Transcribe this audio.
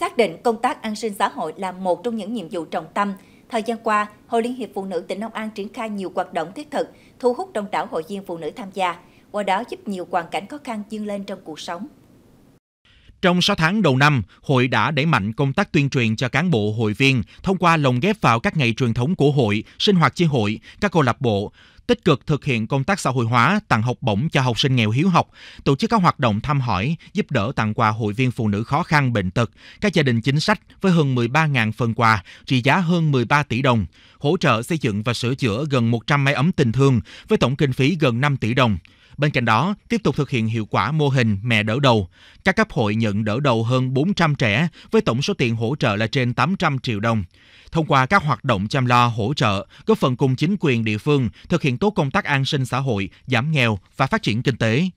Xác định công tác an sinh xã hội là một trong những nhiệm vụ trọng tâm, thời gian qua, Hội Liên hiệp Phụ nữ tỉnh Long An triển khai nhiều hoạt động thiết thực, thu hút đông đảo hội viên phụ nữ tham gia, qua đó giúp nhiều hoàn cảnh khó khăn vươn lên trong cuộc sống. Trong 6 tháng đầu năm, hội đã đẩy mạnh công tác tuyên truyền cho cán bộ hội viên thông qua lồng ghép vào các ngày truyền thống của hội, sinh hoạt chi hội, các câu lạc bộ, tích cực thực hiện công tác xã hội hóa, tặng học bổng cho học sinh nghèo hiếu học, tổ chức các hoạt động thăm hỏi, giúp đỡ tặng quà hội viên phụ nữ khó khăn, bệnh tật, các gia đình chính sách với hơn 13.000 phần quà, trị giá hơn 13 tỷ đồng, hỗ trợ xây dựng và sửa chữa gần 100 máy ấm tình thương với tổng kinh phí gần 5 tỷ đồng. Bên cạnh đó, tiếp tục thực hiện hiệu quả mô hình mẹ đỡ đầu. Các cấp hội nhận đỡ đầu hơn 400 trẻ với tổng số tiền hỗ trợ là trên 800 triệu đồng. Thông qua các hoạt động chăm lo hỗ trợ, góp phần cùng chính quyền địa phương thực hiện tốt công tác an sinh xã hội, giảm nghèo và phát triển kinh tế.